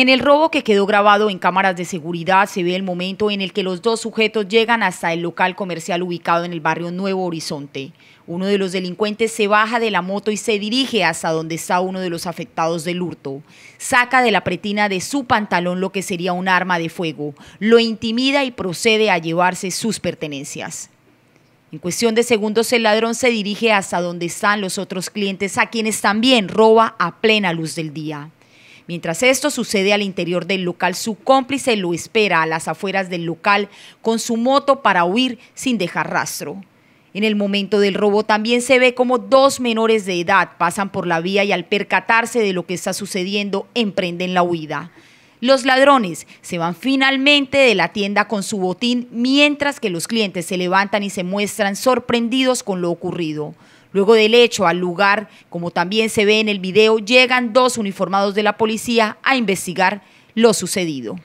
En el robo que quedó grabado en cámaras de seguridad se ve el momento en el que los dos sujetos llegan hasta el local comercial ubicado en el barrio Nuevo Horizonte. Uno de los delincuentes se baja de la moto y se dirige hasta donde está uno de los afectados del hurto. Saca de la pretina de su pantalón lo que sería un arma de fuego, lo intimida y procede a llevarse sus pertenencias. En cuestión de segundos el ladrón se dirige hasta donde están los otros clientes a quienes también roba a plena luz del día. Mientras esto sucede al interior del local, su cómplice lo espera a las afueras del local con su moto para huir sin dejar rastro. En el momento del robo también se ve como dos menores de edad pasan por la vía y al percatarse de lo que está sucediendo emprenden la huida. Los ladrones se van finalmente de la tienda con su botín mientras que los clientes se levantan y se muestran sorprendidos con lo ocurrido. Luego del hecho, al lugar, como también se ve en el video, llegan dos uniformados de la policía a investigar lo sucedido.